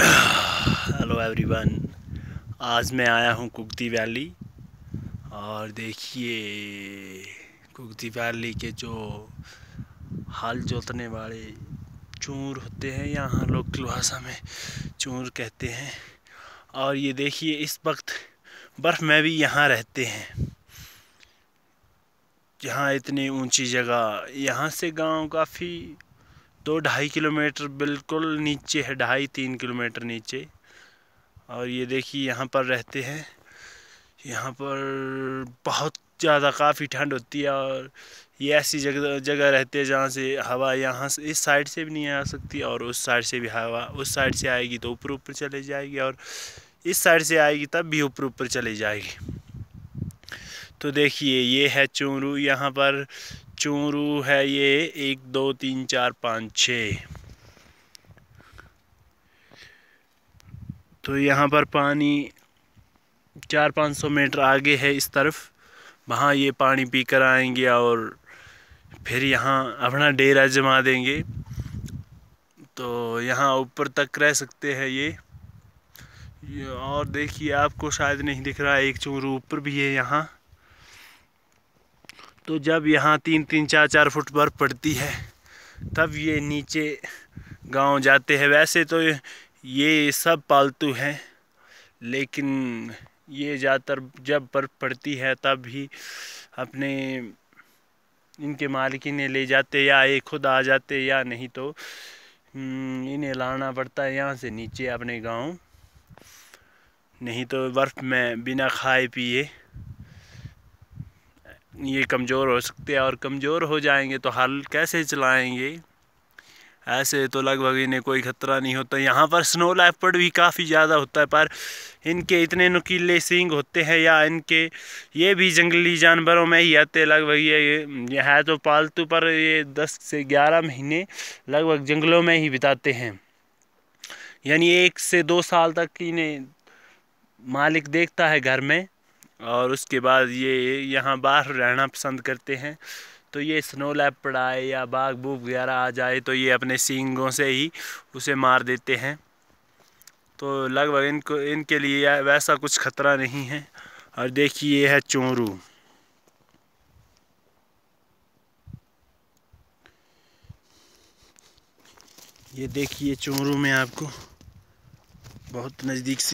hello everyone आज मैं आया हूँ कुगती वैली और देखिए कुकती वैली के जो हाल जोतने वाले चूर होते हैं यहाँ लोग भाषा में चूर कहते हैं और ये देखिए इस वक्त बर्फ़ में भी यहाँ रहते हैं यहाँ इतनी ऊंची जगह यहाँ से गांव काफ़ी तो ढाई किलोमीटर बिल्कुल नीचे है ढाई तीन किलोमीटर नीचे और ये देखिए यहाँ पर रहते हैं यहाँ पर बहुत ज़्यादा काफ़ी ठंड होती है और ये ऐसी जगह जगह रहती है जहाँ से हवा यहाँ से इस साइड से भी नहीं आ सकती और उस साइड से भी हवा उस साइड से आएगी तो ऊपर ऊपर चले जाएगी और इस साइड से आएगी तब भी ऊपर ऊपर चली जाएगी तो देखिए ये है चूरू यहाँ पर चूरू है ये एक दो तीन चार पाँच छ तो यहाँ पर पानी चार पाँच सौ मीटर आगे है इस तरफ वहाँ ये पानी पी कर आएंगे और फिर यहाँ अपना डेरा जमा देंगे तो यहाँ ऊपर तक रह सकते हैं ये और देखिए आपको शायद नहीं दिख रहा एक चूरू ऊपर भी है यहाँ तो जब यहाँ तीन तीन चार चार फुट बर्फ़ पड़ती है तब ये नीचे गांव जाते हैं वैसे तो ये सब पालतू हैं लेकिन ये ज़्यादातर जब बर्फ़ पड़ती है तब ही अपने इनके मालिक इन्हें ले जाते या ये खुद आ जाते या नहीं तो हम्म, इन्हें लाना पड़ता है यहाँ से नीचे अपने गांव नहीं तो बर्फ़ में बिना खाए पिए ये कमज़ोर हो सकते हैं और कमज़ोर हो जाएंगे तो हल कैसे चलाएंगे ऐसे तो लगभग इन्हें कोई ख़तरा नहीं होता यहाँ पर स्नो लैपर्ड भी काफ़ी ज़्यादा होता है पर इनके इतने नुकीले सिंग होते हैं या इनके ये भी जंगली जानवरों में ही आते लगभग ये, ये है तो पालतू पर ये दस से ग्यारह महीने लगभग जंगलों में ही बिताते हैं यानी एक से दो साल तक इन्हें मालिक देखता है घर में और उसके बाद ये यहाँ बाहर रहना पसंद करते हैं तो ये स्नो लैप पड़ाए या बाघ बूब वगैरह आ जाए तो ये अपने सींगों से ही उसे मार देते हैं तो लगभग इनको इनके लिए वैसा कुछ खतरा नहीं है और देखिए ये है चोरू ये देखिए चोरू में आपको बहुत नज़दीक से